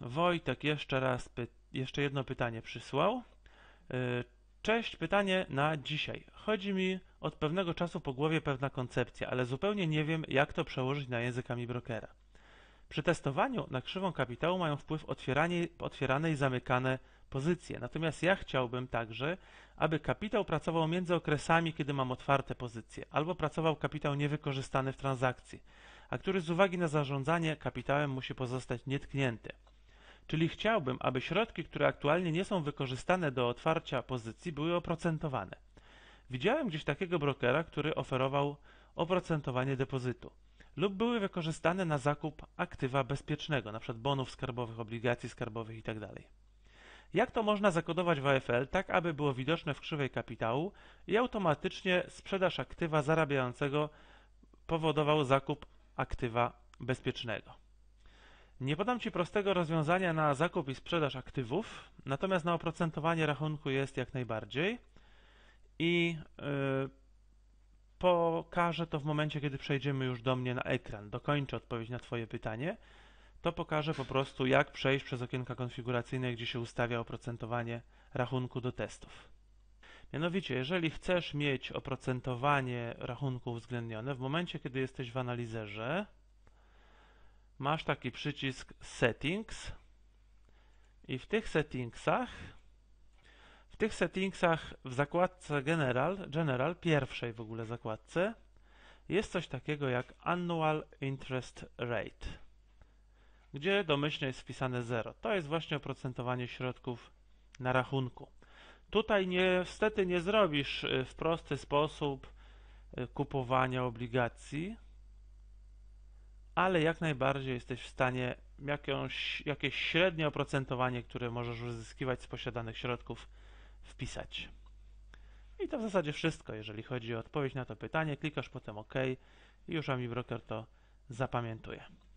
Wojtek jeszcze raz, jeszcze jedno pytanie przysłał. Y, cześć, pytanie na dzisiaj. Chodzi mi od pewnego czasu po głowie pewna koncepcja, ale zupełnie nie wiem, jak to przełożyć na językami brokera. Przy testowaniu na krzywą kapitału mają wpływ otwieranie, otwierane i zamykane pozycje. Natomiast ja chciałbym także, aby kapitał pracował między okresami, kiedy mam otwarte pozycje, albo pracował kapitał niewykorzystany w transakcji, a który z uwagi na zarządzanie kapitałem musi pozostać nietknięty. Czyli chciałbym, aby środki, które aktualnie nie są wykorzystane do otwarcia pozycji, były oprocentowane. Widziałem gdzieś takiego brokera, który oferował oprocentowanie depozytu lub były wykorzystane na zakup aktywa bezpiecznego, np. bonów skarbowych, obligacji skarbowych itd. Tak Jak to można zakodować w AFL tak, aby było widoczne w krzywej kapitału i automatycznie sprzedaż aktywa zarabiającego powodował zakup aktywa bezpiecznego? Nie podam Ci prostego rozwiązania na zakup i sprzedaż aktywów, natomiast na oprocentowanie rachunku jest jak najbardziej i yy, pokażę to w momencie, kiedy przejdziemy już do mnie na ekran. Dokończę odpowiedź na Twoje pytanie. To pokażę po prostu, jak przejść przez okienka konfiguracyjne, gdzie się ustawia oprocentowanie rachunku do testów. Mianowicie, jeżeli chcesz mieć oprocentowanie rachunku uwzględnione, w momencie, kiedy jesteś w analizerze, masz taki przycisk Settings i w tych settingsach w tych settingsach w zakładce General, General pierwszej w ogóle zakładce jest coś takiego jak Annual Interest Rate, gdzie domyślnie jest wpisane 0. To jest właśnie oprocentowanie środków na rachunku. Tutaj niestety nie zrobisz y, w prosty sposób y, kupowania obligacji, ale jak najbardziej jesteś w stanie jakąś, jakieś średnie oprocentowanie, które możesz uzyskiwać z posiadanych środków, wpisać. I to w zasadzie wszystko, jeżeli chodzi o odpowiedź na to pytanie. Klikasz potem OK i już Ami Broker to zapamiętuje.